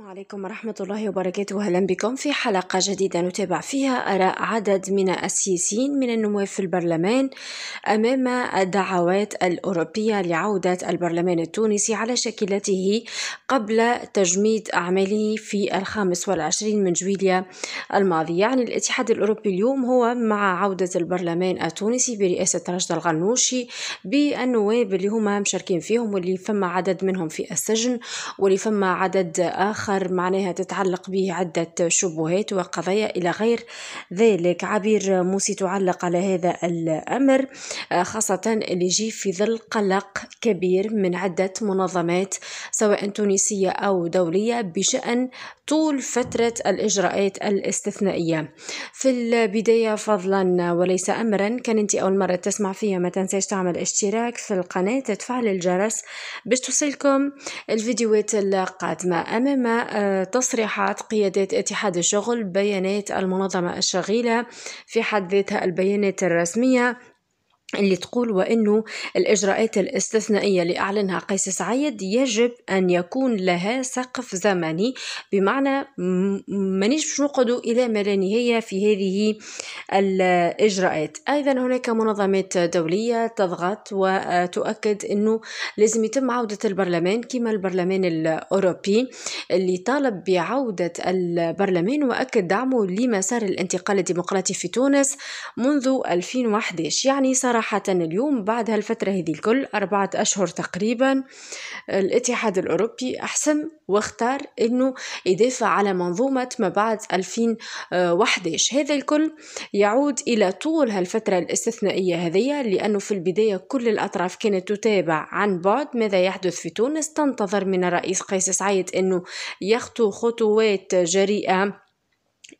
السلام عليكم ورحمة الله وبركاته أهلا بكم في حلقة جديدة نتابع فيها آراء عدد من السياسيين من النواب في البرلمان أمام الدعوات الأوروبية لعودة البرلمان التونسي على شكلته قبل تجميد أعماله في الخامس والعشرين من جويليا الماضي يعني الاتحاد الأوروبي اليوم هو مع عودة البرلمان التونسي برئاسة رشد الغنوشي بالنواب اللي هما مشاركين فيهم واللي فما عدد منهم في السجن واللي فما عدد آخر آخر معناها تتعلق به عدة شبهات وقضايا إلى غير ذلك عبير موسي تعلق على هذا الأمر آه، خاصة اللي يجي في ظل قلق كبير من عدة منظمات سواء تونسية أو دولية بشأن طول فترة الإجراءات الاستثنائية في البداية فضلا وليس أمرا كان أنت أول مرة تسمع فيها ما تنساش تعمل اشتراك في القناة تفعل الجرس باش توصلكم الفيديوهات القادمة أمام آه، تصريحات قيادات اتحاد الشغل بيانات المنظمة الشغيلة في حد ذاتها البيانات الرسمية اللي تقول وأنه الإجراءات الاستثنائية اللي أعلنها قيس سعيد يجب أن يكون لها سقف زمني بمعنى مانيش باش نقعدوا إلى ما لا نهاية في هذه الإجراءات أيضا هناك منظمات دولية تضغط وتؤكد أنه لازم يتم عودة البرلمان كما البرلمان الأوروبي اللي طالب بعودة البرلمان وأكد دعمه لمسار الانتقال الديمقراطي في تونس منذ 2011 يعني صار صراحة اليوم بعد هالفترة هذه الكل أربعة أشهر تقريبا الاتحاد الأوروبي أحسن واختار أنه يدافع على منظومة ما بعد 2011 هذا الكل يعود إلى طول هالفترة الاستثنائية هذه لأنه في البداية كل الأطراف كانت تتابع عن بعد ماذا يحدث في تونس تنتظر من الرئيس قيس سعيد أنه يخطو خطوات جريئة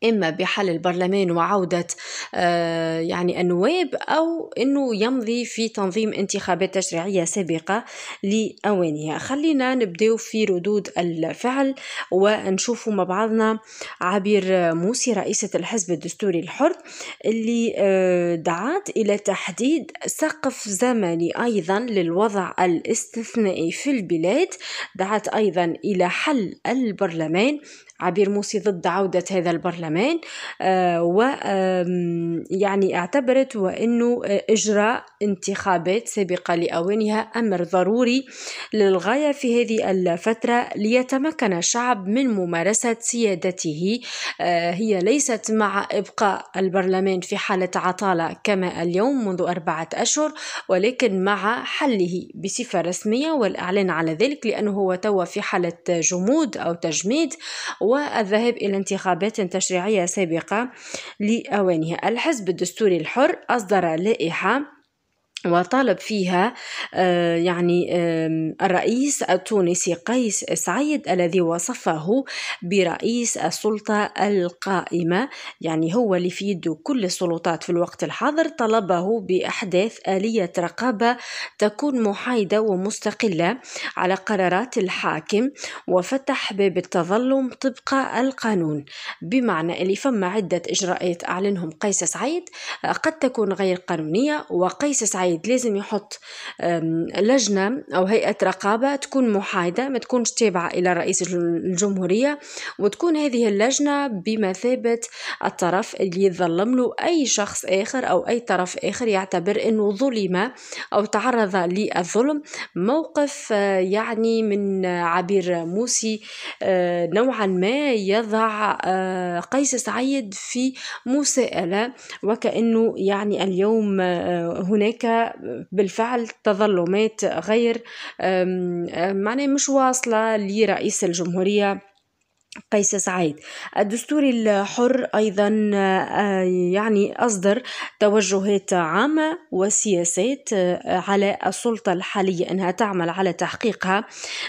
إما بحل البرلمان وعودة آه، يعني النواب أو أنه يمضي في تنظيم انتخابات تشريعية سابقة لأوانها خلينا نبدأ في ردود الفعل ونشوف مع بعضنا عبير موسي رئيسة الحزب الدستوري الحر اللي آه، دعات إلى تحديد سقف زمني أيضا للوضع الاستثنائي في البلاد دعت أيضا إلى حل البرلمان عبير موسي ضد عودة هذا البرلمان البرلمان آه، يعني اعتبرت وأنه آه، إجراء انتخابات سابقة لأوانها أمر ضروري للغاية في هذه الفترة ليتمكن الشعب من ممارسة سيادته آه، هي ليست مع إبقاء البرلمان في حالة عطالة كما اليوم منذ أربعة أشهر ولكن مع حله بصفة رسمية والإعلان على ذلك لأنه هو توا في حالة جمود أو تجميد والذهاب إلى انتخابات تشريعية تشريعية سابقة لأوانها الحزب الدستوري الحر أصدر لائحة وطالب فيها آه، يعني الرئيس التونسي قيس سعيد الذي وصفه برئيس السلطة القائمة يعني هو اللي في يده كل السلطات في الوقت الحاضر طلبه بإحداث آلية رقابة تكون محايدة ومستقلة على قرارات الحاكم وفتح باب التظلم طبق القانون بمعنى اللي فما عدة إجراءات أعلنهم قيس سعيد آه، قد تكون غير قانونية وقيس سعيد محايد لازم يحط لجنة أو هيئة رقابة تكون محايدة ما تكونش تابعة إلى رئيس الجمهورية وتكون هذه اللجنة بمثابة الطرف اللي يظلم له أي شخص آخر أو أي طرف آخر يعتبر أنه ظلم أو تعرض للظلم موقف آه، يعني من عبير موسي آه، نوعا ما يضع آه، قيس سعيد في مساءلة وكأنه يعني اليوم هناك بالفعل تظلمات غير معناه مش واصلة لرئيس الجمهورية قيس سعيد الدستور الحر أيضا آه، يعني أصدر توجهات عامة وسياسات آه، على السلطة الحالية أنها تعمل على تحقيقها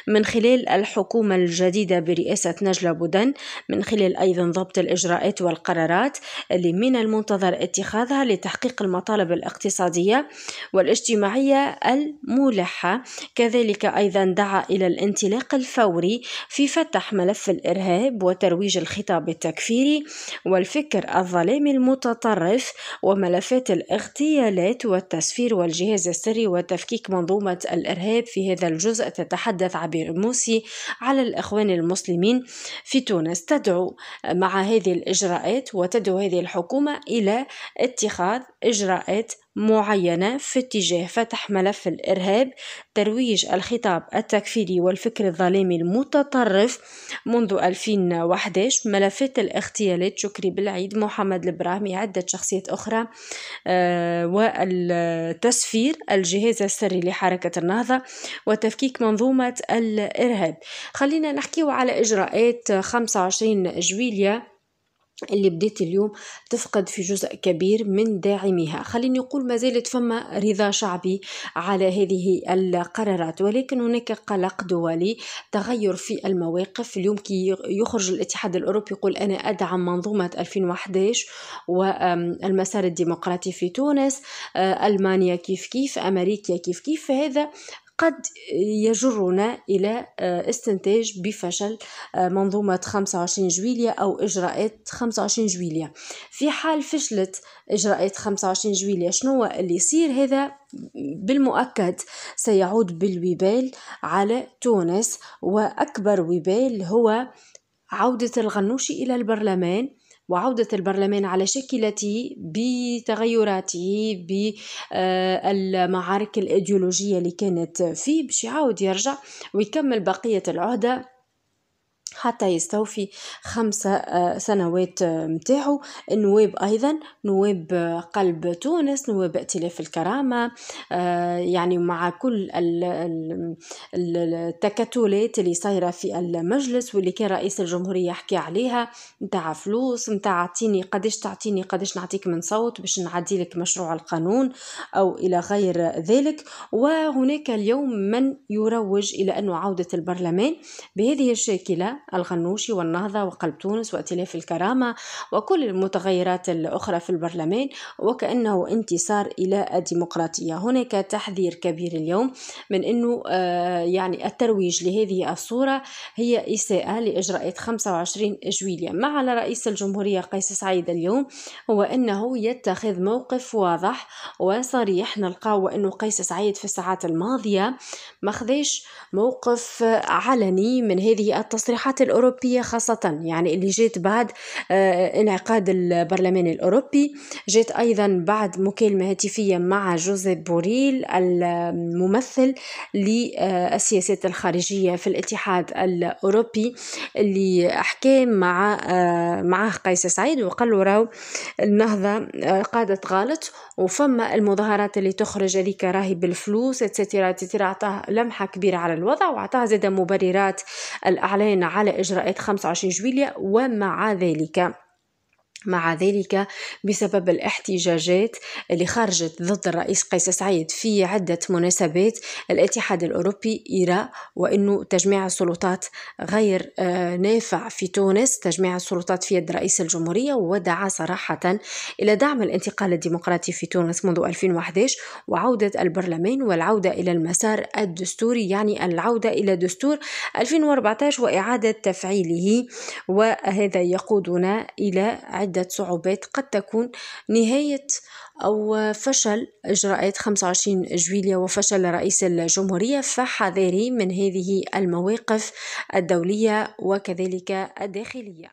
من خلال الحكومة الجديدة برئاسة نجلة بودن من خلال أيضا ضبط الإجراءات والقرارات اللي من المنتظر اتخاذها لتحقيق المطالب الاقتصادية والاجتماعية الملحة كذلك أيضا دعا إلى الانطلاق الفوري في فتح ملف الإرهاب الإرهاب وترويج الخطاب التكفيري والفكر الظلامي المتطرف وملفات الاغتيالات والتسفير والجهاز السري وتفكيك منظومة الإرهاب في هذا الجزء تتحدث عبير موسي على الإخوان المسلمين في تونس تدعو مع هذه الإجراءات وتدعو هذه الحكومة إلى اتخاذ إجراءات معينة في اتجاه فتح ملف الإرهاب ترويج الخطاب التكفيري والفكر الظلامي المتطرف منذ 2011 ملفات الاغتيالات شكري بالعيد محمد البراهمي عدة شخصيات أخرى آه، والتسفير الجهاز السري لحركة النهضة وتفكيك منظومة الإرهاب خلينا نحكيه على إجراءات 25 جويلية اللي بديت اليوم تفقد في جزء كبير من داعميها خليني نقول ما زالت فما رضا شعبي على هذه القرارات ولكن هناك قلق دولي تغير في المواقف اليوم كي يخرج الاتحاد الأوروبي يقول أنا أدعم منظومة 2011 والمسار الديمقراطي في تونس آه، ألمانيا كيف كيف أمريكا كيف كيف فهذا قد يجرنا إلى آه، استنتاج بفشل آه، منظومة 25 جويلية أو إجراءات 25 جويلية في حال فشلت إجراءات 25 جويلية شنو اللي يصير هذا بالمؤكد سيعود بالوبال على تونس وأكبر وبال هو عودة الغنوشي إلى البرلمان وعودة البرلمان على شكلته بتغيراته بالمعارك آه، الإيديولوجية اللي كانت فيه باش يعاود يرجع ويكمل بقية العهدة حتى يستوفي خمس آه، سنوات آه، متاعو النواب أيضا نواب آه، قلب تونس نواب ائتلاف الكرامة يعني مع كل التكتلات اللي صايرة في المجلس واللي كان رئيس الجمهورية يحكي عليها متاع فلوس متاع اعطيني قداش تعطيني قداش نعطيك من صوت باش نعديلك مشروع القانون أو إلى غير ذلك وهناك اليوم من يروج إلى أنه عودة البرلمان بهذه الشاكلة الغنوشي والنهضة وقلب تونس وائتلاف الكرامة وكل المتغيرات الأخرى في البرلمان وكأنه انتصار إلى الديمقراطية هناك تحذير كبير اليوم من أنه آه، يعني الترويج لهذه الصورة هي إساءة لإجراءات 25 جويلية ما على رئيس الجمهورية قيس سعيد اليوم هو أنه يتخذ موقف واضح وصريح نلقاو أنه قيس سعيد في الساعات الماضية ما خذاش موقف علني من هذه التصريحات الأوروبية خاصة يعني اللي جات بعد آه، انعقاد البرلمان الأوروبي جات أيضا بعد مكالمة هاتفية مع جوزيف بوريل الممثل للسياسات الخارجية في الاتحاد الأوروبي اللي حكى مع معاه قيس سعيد وقال له راو النهضة آه، قادت غلط وفما المظاهرات اللي تخرج هذيك راهي بالفلوس اتسترا اتسترا عطاه لمحة كبيرة على الوضع وعطاه زاد مبررات الإعلان على على إجراءات 25 جويلية ومع ذلك مع ذلك بسبب الاحتجاجات اللي خرجت ضد الرئيس قيس سعيد في عدة مناسبات الاتحاد الأوروبي يرى وأنه تجميع السلطات غير آه، نافع في تونس تجميع السلطات في يد رئيس الجمهورية ودعا صراحة إلى دعم الانتقال الديمقراطي في تونس منذ 2011 وعودة البرلمان والعودة إلى المسار الدستوري يعني العودة إلى دستور 2014 وإعادة تفعيله وهذا يقودنا إلى عدة عدة صعوبات قد تكون نهاية أو فشل إجراءات 25 جويليا وفشل رئيس الجمهورية فحذاري من هذه المواقف الدولية وكذلك الداخلية